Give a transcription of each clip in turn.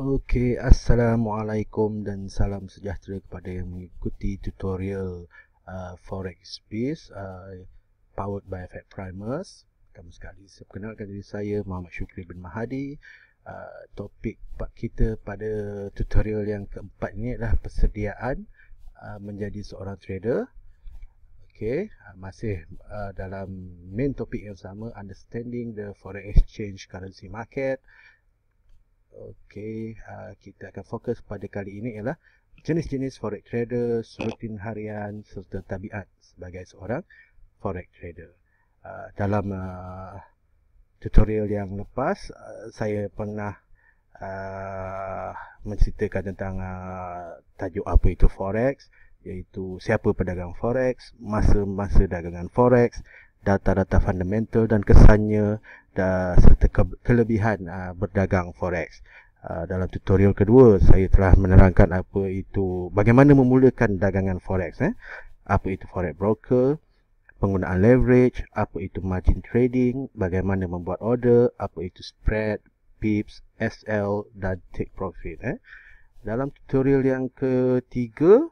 Okey, assalamualaikum dan salam sejahtera kepada yang mengikuti tutorial uh, Forex Space uh, powered by Fed Primers. Pertama sekali, saya perkenalkan diri saya Muhammad Syukri bin Mahadi. Uh, topik kita pada tutorial yang keempat ni adalah persediaan uh, menjadi seorang trader. Okey, uh, masih uh, dalam main topik yang sama understanding the foreign exchange currency market. Okey, uh, kita akan fokus pada kali ini ialah jenis-jenis forex trader, rutin harian serta tabiat sebagai seorang forex trader. Uh, dalam uh, tutorial yang lepas uh, saya pernah uh, menceritakan tentang uh, tajuk apa itu forex iaitu siapa pedagang forex, masa-masa dagangan forex data-data fundamental dan kesannya dan serta ke- kelebihan uh, berdagang forex. Uh, dalam tutorial kedua saya telah menerangkan apa itu bagaimana memulakan dagangan forex eh apa itu forex broker penggunaan leverage apa itu margin trading bagaimana membuat order apa itu spread pips sl dan take profit eh dalam tutorial yang ketiga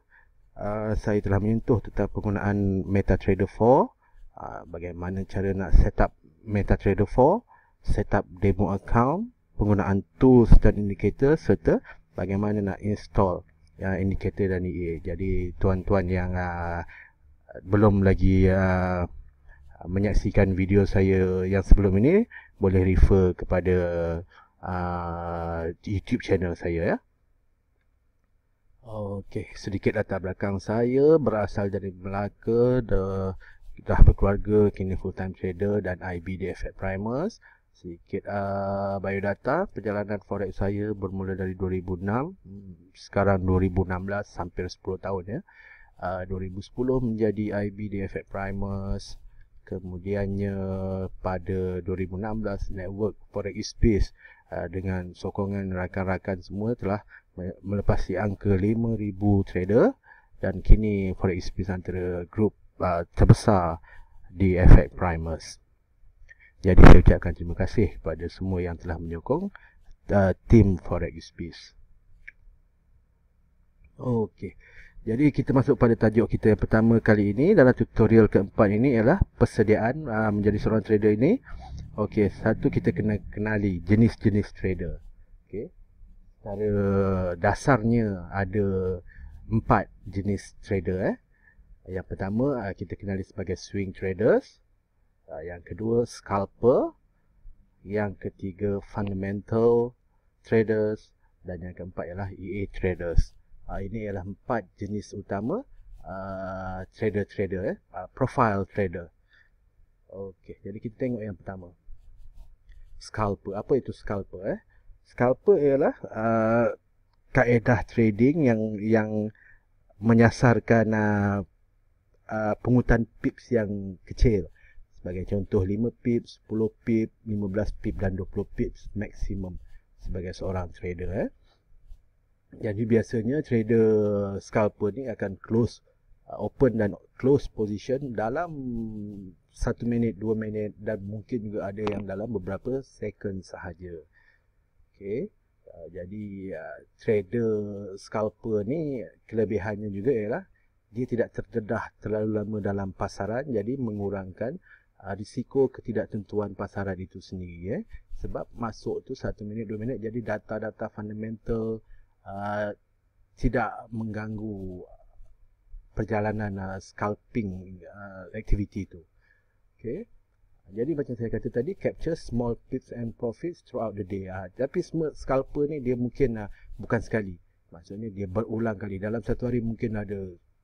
uh, saya telah menyentuh tentang penggunaan metatrader 4. Ah, bagaimana cara nak set up MetaTrader 4, set up demo account, penggunaan tools dan indicator serta bagaimana nak install uh, indicator dan EA. Jadi tuan-tuan yang uh, belum lagi uh, menyaksikan video saya yang sebelum ini boleh refer kepada uh, YouTube channel saya ya. Okey, sedikit latar belakang saya berasal dari Melaka dah berkeluarga kini full time trader dan IB di FX Primers sikit uh, biodata perjalanan forex saya bermula dari 2006 hmm, sekarang 2016 hampir 10 tahun ya uh, 2010 menjadi IB di FX Primers kemudiannya pada 2016 network forex space uh, dengan sokongan rakan-rakan semua telah melepasi angka 5000 trader dan kini forex space antara group uh, terbesar di efek primers. Jadi saya ucapkan terima kasih kepada semua yang telah menyokong uh, tim Forex Space. Okey. Jadi kita masuk pada tajuk kita yang pertama kali ini dalam tutorial keempat ini ialah persediaan uh, menjadi seorang trader ini. Okey, satu kita kena kenali jenis-jenis trader. Okey. Secara dasarnya ada empat jenis trader eh. Yang pertama uh, kita kenali sebagai swing traders. Uh, yang kedua scalper. Yang ketiga fundamental traders. Dan yang keempat ialah EA traders. Uh, ini ialah empat jenis utama trader-trader, uh, eh? uh, profile trader. Okey, jadi kita tengok yang pertama. Scalper. Apa itu scalper? Eh? Scalper ialah uh, kaedah trading yang yang menyasarkan uh, uh, pengutan pips yang kecil sebagai contoh 5 pips, 10 pips, 15 pips dan 20 pips maksimum sebagai seorang trader eh. Jadi biasanya trader scalper ni akan close uh, open dan close position dalam 1 minit, 2 minit dan mungkin juga ada yang dalam beberapa second sahaja. Okey. Uh, jadi uh, trader scalper ni kelebihannya juga ialah dia tidak terdedah terlalu lama dalam pasaran jadi mengurangkan uh, risiko ketidaktentuan pasaran itu sendiri eh. sebab masuk tu satu minit dua minit jadi data-data fundamental uh, tidak mengganggu perjalanan uh, scalping uh, activity itu okay. jadi macam saya kata tadi capture small pips and profits throughout the day uh. tapi scalper ni dia mungkin uh, bukan sekali maksudnya dia berulang kali dalam satu hari mungkin ada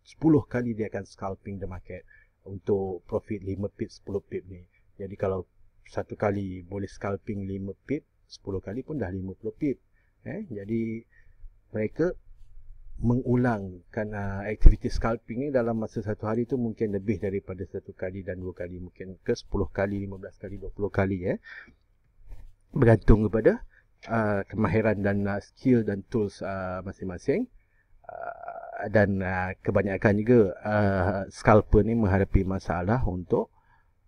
10 kali dia akan scalping the market untuk profit 5 pip 10 pip ni. Jadi kalau satu kali boleh scalping 5 pip, 10 kali pun dah 50 pip. Eh, jadi mereka mengulangkan uh, aktiviti scalping ni dalam masa satu hari tu mungkin lebih daripada satu kali dan dua kali mungkin ke 10 kali, 15 kali, 20 kali ya. Eh. Bergantung kepada uh, kemahiran dan uh, skill dan tools masing-masing. Uh, dan uh, kebanyakan juga uh, scalper ni menghadapi masalah untuk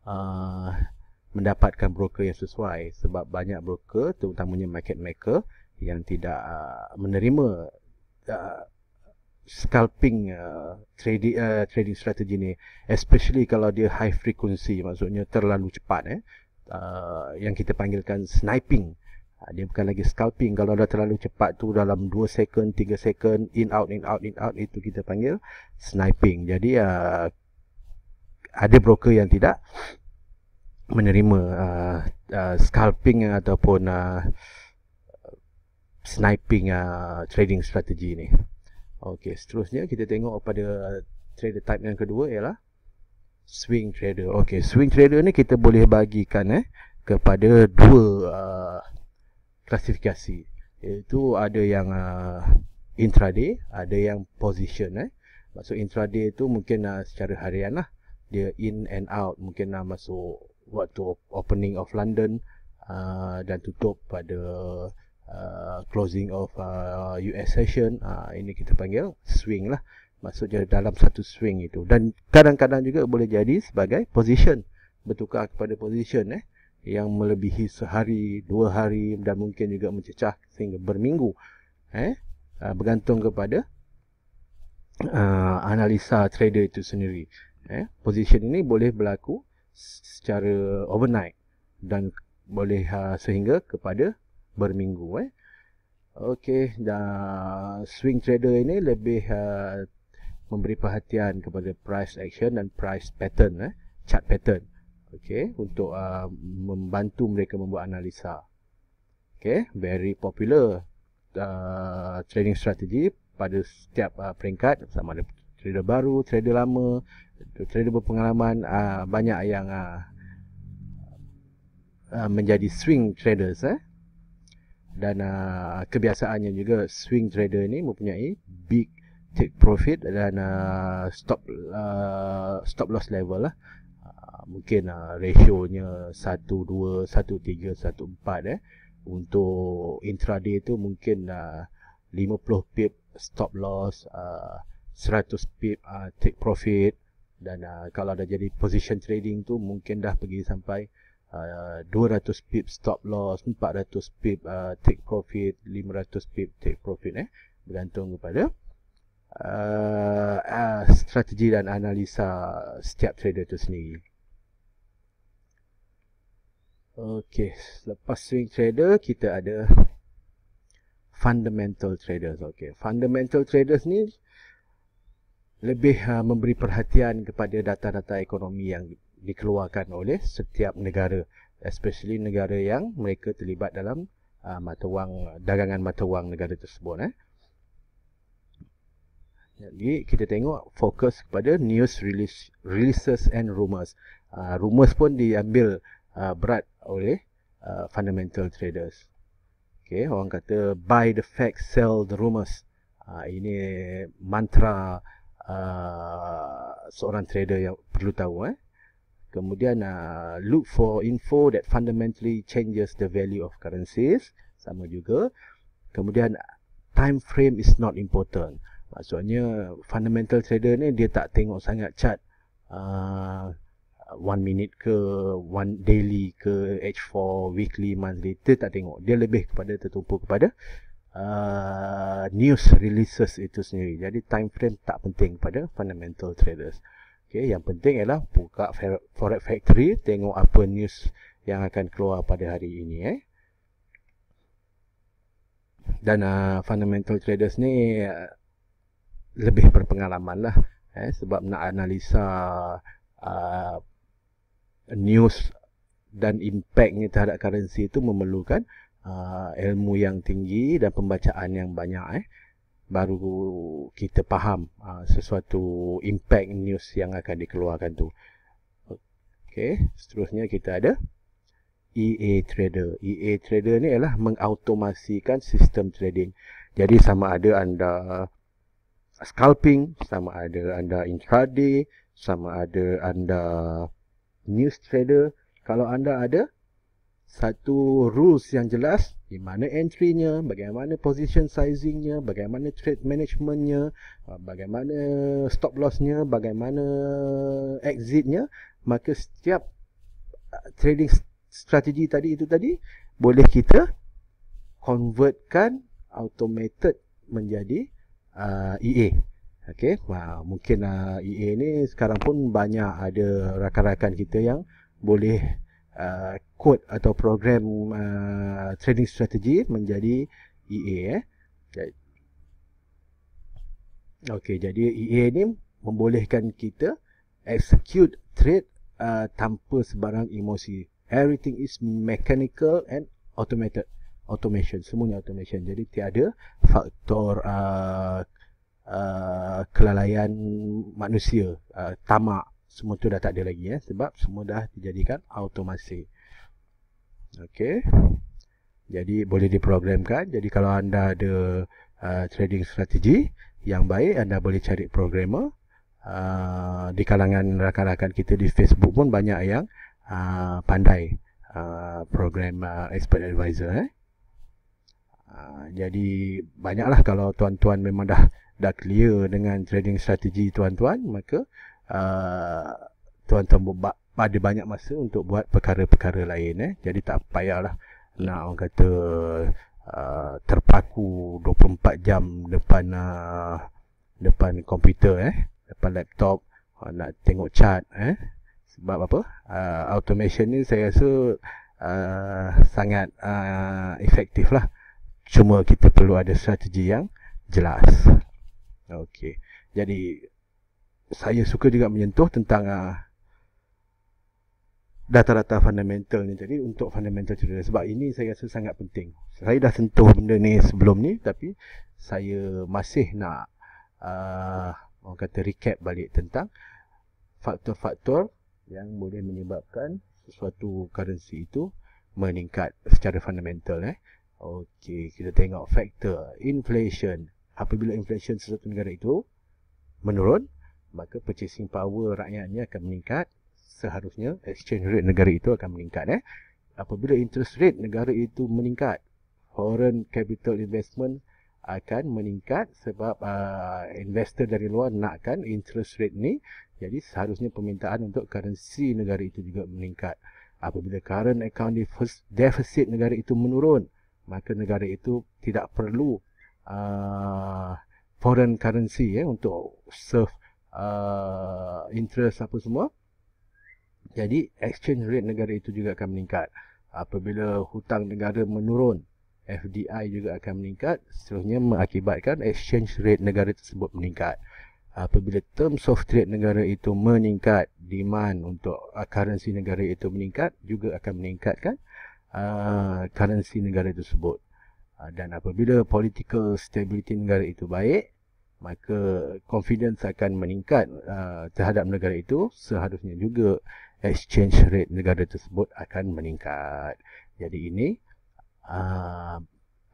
uh, mendapatkan broker yang sesuai sebab banyak broker terutamanya market maker yang tidak uh, menerima uh, scalping uh, trading uh, trading strategy ni especially kalau dia high frequency maksudnya terlalu cepat eh uh, yang kita panggilkan sniping Ah, dia bukan lagi scalping Kalau dah terlalu cepat tu dalam 2 second, 3 second In out, in out, in out Itu kita panggil sniping Jadi uh, ada broker yang tidak menerima uh, uh, scalping ataupun uh, sniping uh, trading strategi ni Okey, seterusnya kita tengok pada trader type yang kedua ialah swing trader. Okey, swing trader ni kita boleh bagikan eh kepada dua uh, klasifikasi iaitu ada yang uh, intraday ada yang position eh maksud intraday tu mungkin uh, secara harian lah dia in and out mungkin uh, masuk waktu opening of London uh, dan tutup pada uh, closing of uh, US session uh, ini kita panggil swing lah maksudnya dalam satu swing itu dan kadang-kadang juga boleh jadi sebagai position bertukar kepada position eh yang melebihi sehari, dua hari dan mungkin juga mencecah sehingga berminggu. Eh, ah, bergantung kepada uh, analisa trader itu sendiri. Eh, position ini boleh berlaku secara overnight dan boleh uh, sehingga kepada berminggu. Eh. Okey, dan swing trader ini lebih uh, memberi perhatian kepada price action dan price pattern, eh, chart pattern okay, untuk uh, membantu mereka membuat analisa. Okay, very popular uh, trading strategy pada setiap uh, peringkat sama ada trader baru, trader lama, trader berpengalaman uh, banyak yang uh, uh, menjadi swing traders eh. Dan uh, kebiasaannya juga swing trader ni mempunyai big take profit dan uh, stop uh, stop loss level lah mungkin uh, ratio-nya 1 2 1 3 eh untuk intraday tu mungkin ah, uh, 50 pip stop loss uh, ah, 100 pip uh, take profit dan uh, kalau dah jadi position trading tu mungkin dah pergi sampai uh, 200 pip stop loss 400 pip uh, take profit 500 pip take profit eh bergantung kepada uh, uh, strategi dan analisa setiap trader tu sendiri Okey, lepas swing trader kita ada fundamental traders. Okey, fundamental traders ni lebih uh, memberi perhatian kepada data-data ekonomi yang dikeluarkan oleh setiap negara, especially negara yang mereka terlibat dalam uh, mata wang dagangan mata wang negara tersebut eh. Jadi kita tengok fokus pada news release, releases and rumors. Uh, rumors pun diambil uh, berat oleh uh, fundamental traders. Okay, orang kata buy the facts, sell the rumors. Uh, ini mantra uh, seorang trader yang perlu tahu. Eh. Kemudian uh, look for info that fundamentally changes the value of currencies. Sama juga. Kemudian time frame is not important. Maksudnya fundamental trader ni dia tak tengok sangat chart. Uh, one minute ke one daily ke H4 weekly monthly dia tak tengok dia lebih kepada tertumpu kepada uh, news releases itu sendiri jadi time frame tak penting pada fundamental traders okay, yang penting ialah buka forex factory tengok apa news yang akan keluar pada hari ini eh dan uh, fundamental traders ni uh, lebih berpengalaman lah eh, sebab nak analisa uh, news dan impactnya terhadap currency itu memerlukan uh, ilmu yang tinggi dan pembacaan yang banyak eh baru kita faham uh, sesuatu impact news yang akan dikeluarkan tu. Okey, seterusnya kita ada EA Trader. EA Trader ni ialah mengautomasikan sistem trading. Jadi sama ada anda scalping, sama ada anda intraday, sama ada anda news trader kalau anda ada satu rules yang jelas di mana entrynya, bagaimana position sizingnya, bagaimana trade managementnya, uh, bagaimana stop lossnya, bagaimana exitnya, maka setiap uh, trading strategi tadi itu tadi boleh kita convertkan automated menjadi uh, EA. Okay, wah mungkin uh, ah, EA ni sekarang pun banyak ada rakan-rakan kita yang boleh uh, ah, code atau program uh, ah, trading strategy menjadi EA eh. Okey, jadi EA ni membolehkan kita execute trade uh, tanpa sebarang emosi. Everything is mechanical and automated. Automation, semuanya automation. Jadi tiada faktor uh, uh, kelalaian manusia uh, tamak semua tu dah tak ada lagi ya eh, sebab semua dah dijadikan automasi okey jadi boleh diprogramkan jadi kalau anda ada uh, trading strategi yang baik anda boleh cari programmer Uh, di kalangan rakan-rakan kita di Facebook pun banyak yang uh, pandai uh, program uh, expert advisor eh. uh, jadi banyaklah kalau tuan-tuan memang dah dah clear dengan trading strategi tuan-tuan maka uh, tuan-tuan ada banyak masa untuk buat perkara-perkara lain eh jadi tak payahlah nak orang kata uh, terpaku 24 jam depan uh, depan komputer eh depan laptop uh, nak tengok chart eh sebab apa uh, automation ni saya rasa uh, sangat uh, efektif lah cuma kita perlu ada strategi yang jelas Okey. Jadi saya suka juga menyentuh tentang uh, data-data fundamental ni tadi untuk fundamental cerita sebab ini saya rasa sangat penting. Saya dah sentuh benda ni sebelum ni tapi saya masih nak uh, orang kata recap balik tentang faktor-faktor yang boleh menyebabkan sesuatu currency itu meningkat secara fundamental eh. Okey, kita tengok faktor inflation apabila inflation sesuatu negara itu menurun, maka purchasing power rakyatnya akan meningkat. Seharusnya exchange rate negara itu akan meningkat. Eh. Apabila interest rate negara itu meningkat, foreign capital investment akan meningkat sebab uh, investor dari luar nakkan interest rate ni. Jadi seharusnya permintaan untuk currency negara itu juga meningkat. Apabila current account deficit negara itu menurun, maka negara itu tidak perlu uh, foreign currency ya eh, untuk serve uh, interest apa semua. Jadi exchange rate negara itu juga akan meningkat. Apabila hutang negara menurun, FDI juga akan meningkat. Seterusnya mengakibatkan exchange rate negara tersebut meningkat. Apabila terms of trade negara itu meningkat, demand untuk uh, currency negara itu meningkat, juga akan meningkatkan uh, currency negara tersebut. Ah, dan apabila political stability negara itu baik maka confidence akan meningkat uh, terhadap negara itu seharusnya juga exchange rate negara tersebut akan meningkat jadi ini uh,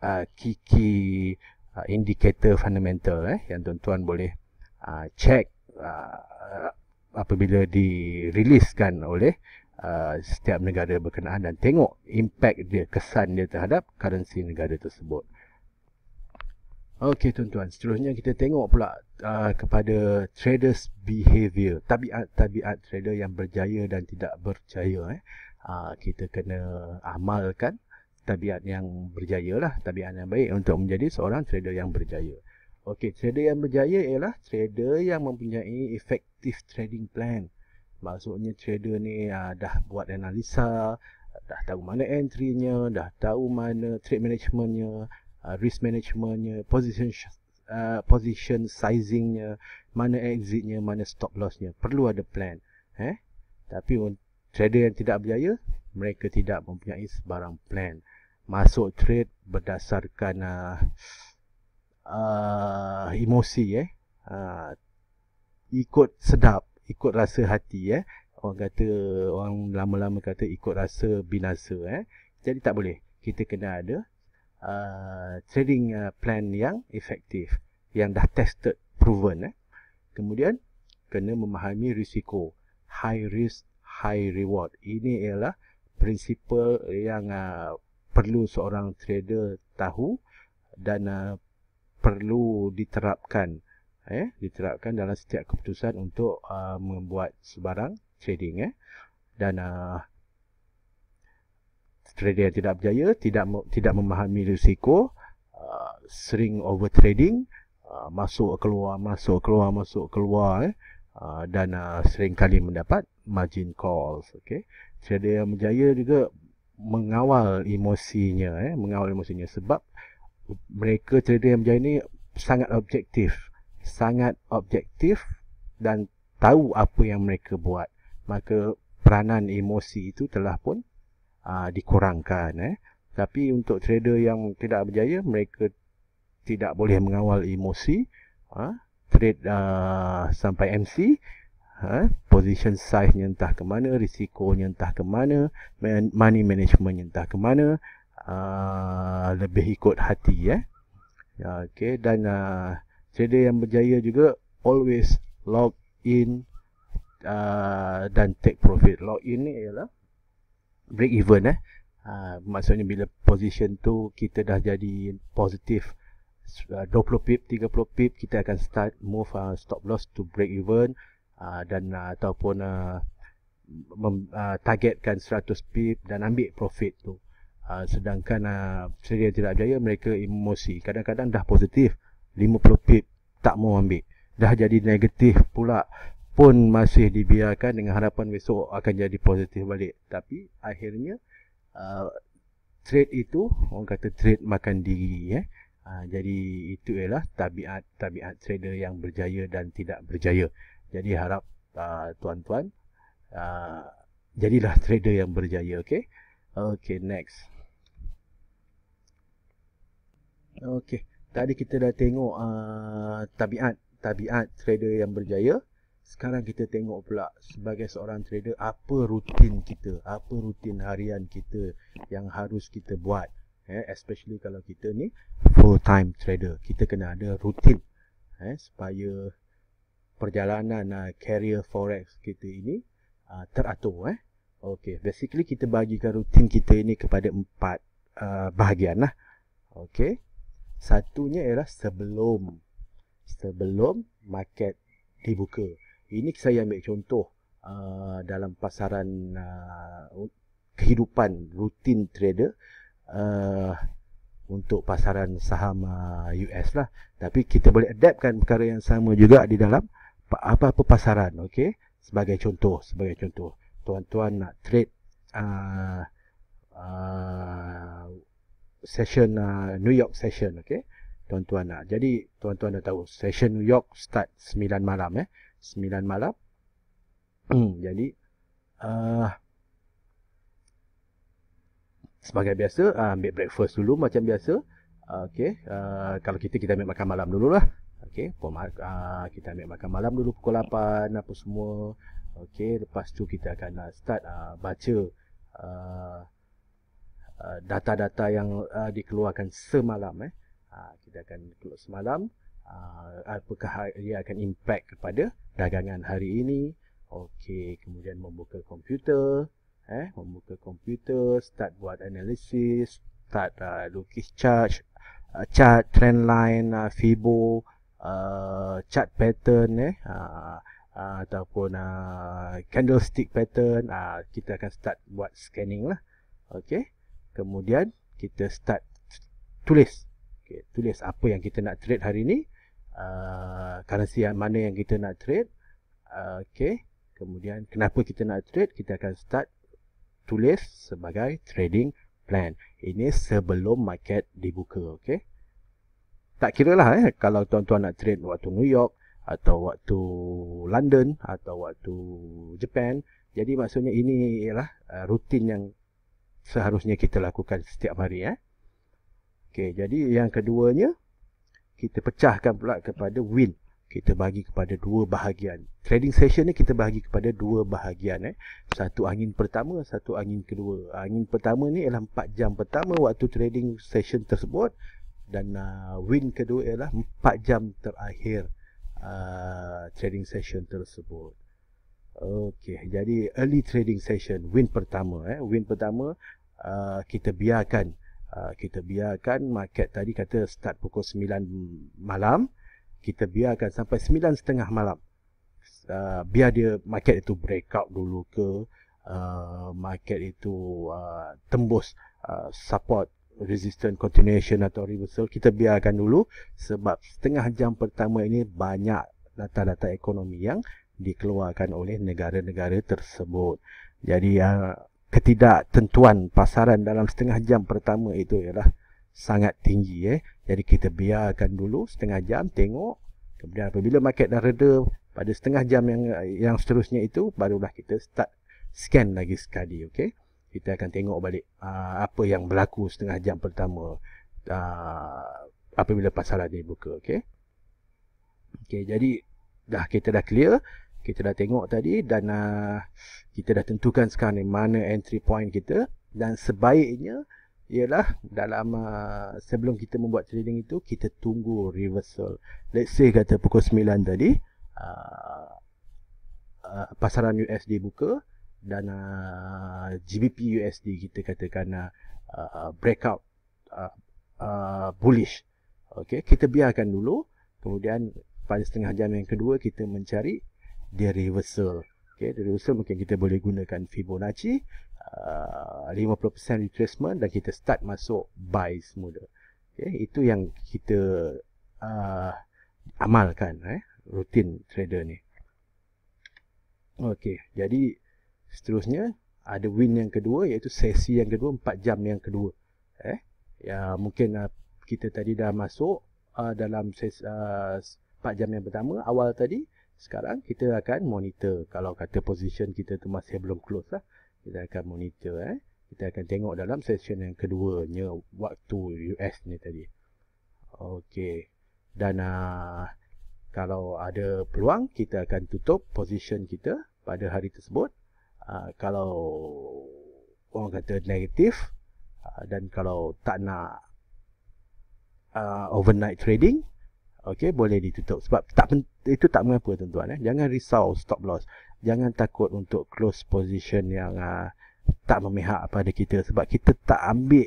uh, key, key uh, indicator fundamental eh, yang tuan-tuan boleh uh, check uh, apabila diriliskan oleh Uh, setiap negara berkenaan dan tengok impact dia, kesan dia terhadap currency negara tersebut. Okey tuan-tuan, seterusnya kita tengok pula uh, kepada traders behavior, tabiat-tabiat trader yang berjaya dan tidak berjaya. Eh. Uh, kita kena amalkan tabiat yang berjaya lah, tabiat yang baik untuk menjadi seorang trader yang berjaya. Okey, trader yang berjaya ialah trader yang mempunyai effective trading plan. Uh, maksudnya trader ni uh, dah buat analisa dah tahu mana entrynya, dah tahu mana trade management uh, ah, risk management position uh, position sizingnya, mana exitnya, mana stop lossnya. perlu ada plan eh tapi trader yang tidak berjaya mereka tidak mempunyai sebarang plan masuk trade berdasarkan uh, uh, emosi eh uh, ikut sedap ikut rasa hati eh orang kata orang lama-lama kata ikut rasa binasa eh jadi tak boleh kita kena ada uh, trading uh, plan yang efektif yang dah tested proven eh kemudian kena memahami risiko high risk high reward ini ialah prinsip yang uh, perlu seorang trader tahu dan uh, perlu diterapkan eh, diterapkan dalam setiap keputusan untuk uh, membuat sebarang trading eh. dan uh, trader yang tidak berjaya tidak tidak memahami risiko uh, sering over trading uh, masuk keluar masuk keluar masuk keluar eh, uh, dan uh, sering kali mendapat margin calls okey trader yang berjaya juga mengawal emosinya eh mengawal emosinya sebab mereka trader yang berjaya ni sangat objektif sangat objektif dan tahu apa yang mereka buat maka peranan emosi itu telah pun uh, dikurangkan eh tapi untuk trader yang tidak berjaya mereka tidak boleh mengawal emosi uh, trade uh, sampai MC uh, position size nya entah ke mana risikonya entah ke mana man- money management nya entah ke mana uh, lebih ikut hati eh ya, Okay dan uh, trader yang berjaya juga always log in uh, dan take profit log in ni ialah break even eh uh, maksudnya bila position tu kita dah jadi positif uh, 20 pip 30 pip kita akan start move uh, stop loss to break even uh, dan uh, ataupun uh, mem, uh, targetkan 100 pip dan ambil profit tu Uh, sedangkan uh, trader tidak berjaya mereka emosi kadang-kadang dah positif 50 pip tak mau ambil dah jadi negatif pula pun masih dibiarkan dengan harapan besok akan jadi positif balik tapi akhirnya uh, trade itu orang kata trade makan diri eh uh, jadi itu ialah tabiat tabiat trader yang berjaya dan tidak berjaya jadi harap uh, tuan-tuan uh, jadilah trader yang berjaya okey okey next okey Tadi kita dah tengok tabiat-tabiat ah, trader yang berjaya. Sekarang kita tengok pula sebagai seorang trader apa rutin kita, apa rutin harian kita yang harus kita buat. Eh, especially kalau kita ni full time trader, kita kena ada rutin eh, supaya perjalanan uh, career forex kita ini uh, teratur. Eh. Okay, basically kita bagikan rutin kita ini kepada empat uh, bahagian lah. Okay. Satunya ialah sebelum sebelum market dibuka. Ini saya ambil contoh uh, dalam pasaran uh, kehidupan rutin trader uh, untuk pasaran saham uh, US lah. Tapi kita boleh adaptkan perkara yang sama juga di dalam apa-apa pasaran. Okay? Sebagai contoh, sebagai contoh. Tuan-tuan nak trade uh, uh, session uh, New York session okey tuan-tuan nak. Uh, jadi tuan-tuan dah tahu session New York start 9 malam eh. 9 malam. Hmm, jadi uh, sebagai biasa uh, ambil breakfast dulu macam biasa. Uh, okey, uh, kalau kita kita ambil makan malam dulu lah, Okey, uh, kita ambil makan malam dulu pukul 8 apa semua. Okey, lepas tu kita akan uh, start uh, baca uh, Uh, data-data yang uh, dikeluarkan semalam eh uh, kita akan keluar semalam uh, apakah ia akan impact kepada dagangan hari ini okey kemudian membuka komputer eh membuka komputer start buat analisis start uh, lukis chart uh, chart trendline, uh, fibo uh, chart pattern eh uh, uh, ataupun uh, candlestick pattern uh, kita akan start buat scanning lah okey kemudian kita start tulis okay, tulis apa yang kita nak trade hari ni uh, currency yang mana yang kita nak trade uh, okay. kemudian kenapa kita nak trade kita akan start tulis sebagai trading plan ini sebelum market dibuka okay. tak kira lah eh, kalau tuan-tuan nak trade waktu New York atau waktu London atau waktu Japan jadi maksudnya ini ialah ah, rutin yang seharusnya kita lakukan setiap hari eh. Okay, jadi yang keduanya kita pecahkan pula kepada win. Kita bagi kepada dua bahagian. Trading session ni kita bagi kepada dua bahagian eh. Satu angin pertama, satu angin kedua. Angin pertama ni ialah 4 jam pertama waktu trading session tersebut dan uh, win kedua ialah 4 jam terakhir uh, trading session tersebut. Okey, jadi early trading session win pertama eh. Win pertama uh, kita biarkan uh, kita biarkan market tadi kata start pukul 9 malam, kita biarkan sampai 9.30 malam. Uh, biar dia market itu breakout dulu ke uh, market itu uh, tembus uh, support resistance continuation atau reversal kita biarkan dulu sebab setengah jam pertama ini banyak data-data ekonomi yang dikeluarkan oleh negara-negara tersebut. Jadi uh, ketidaktentuan pasaran dalam setengah jam pertama itu ialah sangat tinggi eh. Jadi kita biarkan dulu setengah jam tengok kemudian apabila market dah reda pada setengah jam yang yang seterusnya itu barulah kita start scan lagi sekali okay? Kita akan tengok balik uh, apa yang berlaku setengah jam pertama uh, apabila pasaran dibuka okay? Okay, jadi dah kita dah clear kita dah tengok tadi dan uh, kita dah tentukan sekarang ni mana entry point kita dan sebaiknya ialah dalam uh, sebelum kita membuat trading itu kita tunggu reversal let's say kata pukul 9 tadi uh, uh, pasaran USD buka dan uh, GBP USD kita katakan uh, breakout uh, uh, bullish okay, kita biarkan dulu kemudian pada setengah jam yang kedua kita mencari dia reversal. Okey, dia reversal mungkin kita boleh gunakan Fibonacci uh, 50% retracement dan kita start masuk buy semula. Okey, itu yang kita uh, amalkan eh rutin trader ni. Okey, jadi seterusnya ada win yang kedua iaitu sesi yang kedua 4 jam yang kedua eh ya mungkin uh, kita tadi dah masuk uh, dalam ses uh, 4 jam yang pertama awal tadi sekarang kita akan monitor kalau kata position kita tu masih belum close lah kita akan monitor eh kita akan tengok dalam session yang keduanya waktu US ni tadi okey dan uh, kalau ada peluang kita akan tutup position kita pada hari tersebut uh, kalau orang kata negatif uh, dan kalau tak nak uh, overnight trading Okey, boleh ditutup sebab tak itu tak mengapa tuan-tuan eh. Jangan risau stop loss. Jangan takut untuk close position yang uh, tak memihak pada kita sebab kita tak ambil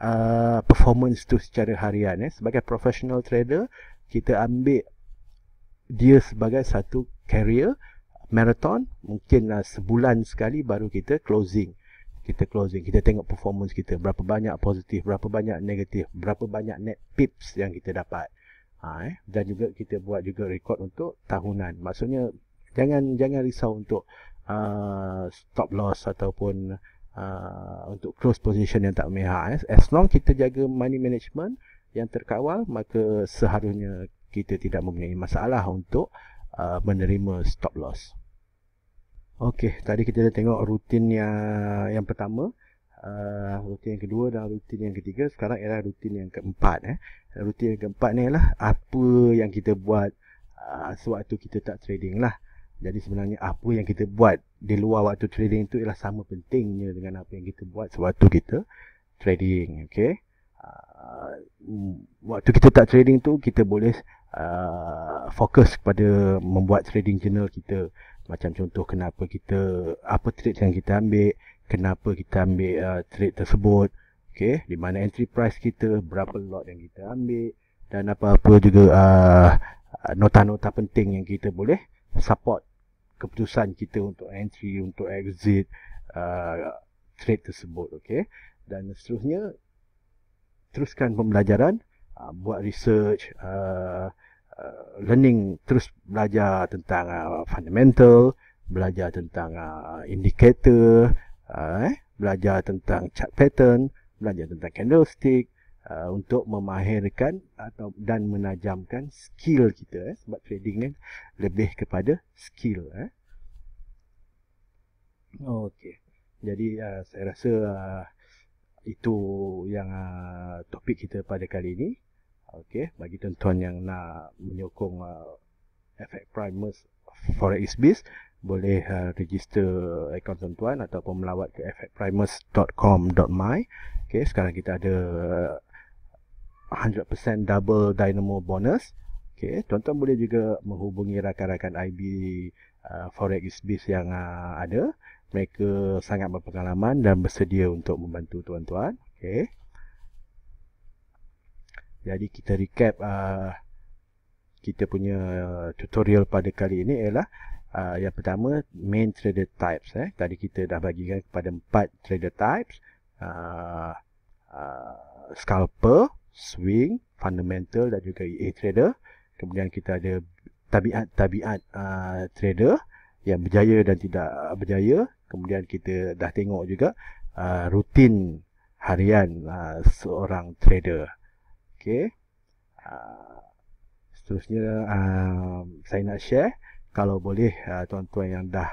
uh, performance tu secara harian eh. Sebagai professional trader, kita ambil dia sebagai satu career marathon, mungkin uh, sebulan sekali baru kita closing. Kita closing, kita tengok performance kita, berapa banyak positif, berapa banyak negatif, berapa banyak net pips yang kita dapat ha, eh. dan juga kita buat juga rekod untuk tahunan maksudnya jangan jangan risau untuk uh, stop loss ataupun uh, untuk close position yang tak memihak eh. as long kita jaga money management yang terkawal maka seharusnya kita tidak mempunyai masalah untuk uh, menerima stop loss Okey, tadi kita dah tengok rutin yang, yang pertama uh, rutin yang kedua dan rutin yang ketiga sekarang ialah rutin yang keempat eh rutin yang keempat ni ialah apa yang kita buat uh, sewaktu kita tak trading lah jadi sebenarnya apa yang kita buat di luar waktu trading itu ialah sama pentingnya dengan apa yang kita buat sewaktu kita trading okey uh, waktu kita tak trading tu kita boleh uh, fokus kepada membuat trading journal kita macam contoh kenapa kita apa trade yang kita ambil kenapa kita ambil uh, trade tersebut okey di mana entry price kita berapa lot yang kita ambil dan apa-apa juga uh, nota-nota uh, penting yang kita boleh support keputusan kita untuk entry untuk exit uh, trade tersebut okey dan seterusnya teruskan pembelajaran uh, buat research uh, uh learning terus belajar tentang uh, fundamental belajar tentang uh, indicator Ah, eh, belajar tentang chart pattern, belajar tentang candlestick uh, untuk memahirkan atau dan menajamkan skill kita eh, sebab trading ni lebih kepada skill eh. Okey. Jadi uh, saya rasa uh, itu yang uh, topik kita pada kali ini. Okey, bagi tuan-tuan yang nak menyokong uh, Effect Primers Forex Biz boleh uh, register akaun tuan-tuan ataupun melawat ke effectprimus.com.my okay, sekarang kita ada uh, 100% double dynamo bonus okay, tuan-tuan boleh juga menghubungi rakan-rakan IB uh, Forex Biz yang uh, ada mereka sangat berpengalaman dan bersedia untuk membantu tuan-tuan okay. jadi kita recap uh, kita punya uh, tutorial pada kali ini ialah uh, yang pertama main trader types eh tadi kita dah bagikan kepada empat trader types uh, uh, scalper swing fundamental dan juga EA trader kemudian kita ada tabiat-tabiat uh, trader yang berjaya dan tidak berjaya kemudian kita dah tengok juga uh, rutin harian uh, seorang trader okey uh, seterusnya uh, saya nak share kalau boleh uh, tuan-tuan yang dah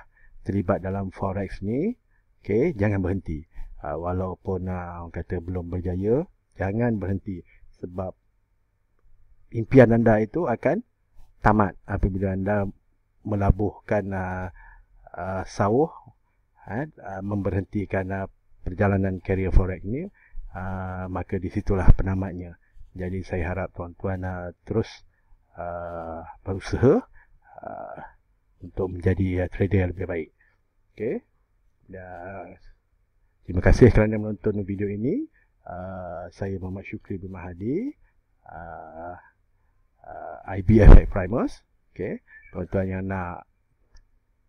terlibat dalam forex ni okey jangan berhenti uh, walaupun uh, orang kata belum berjaya jangan berhenti sebab impian anda itu akan tamat apabila anda melabuhkan uh, uh, sawah eh, uh, memberhentikan uh, perjalanan career forex ni uh, maka di situlah penamatnya jadi saya harap tuan-tuan uh, terus uh, berusaha Uh, untuk menjadi uh, trader yang lebih baik. Okey. Dan terima kasih kerana menonton video ini. Uh, saya Muhammad Syukri bin Mahadi uh, uh, IBF at Primus okay. kalau tuan yang nak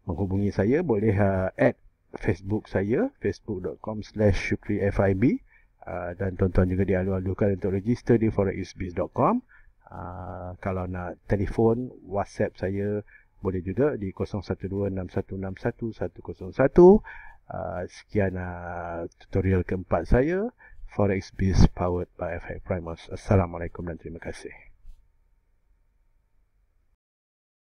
menghubungi saya boleh uh, add Facebook saya facebook.com slash syukri FIB uh, dan tuan-tuan juga dialu-alukan untuk register di forexbiz.com uh, Ah, kalau nak telefon WhatsApp saya boleh juga di 0126161101. Uh, ah, sekian uh, tutorial keempat saya Forex Biz powered by FH Primus. Assalamualaikum dan terima kasih.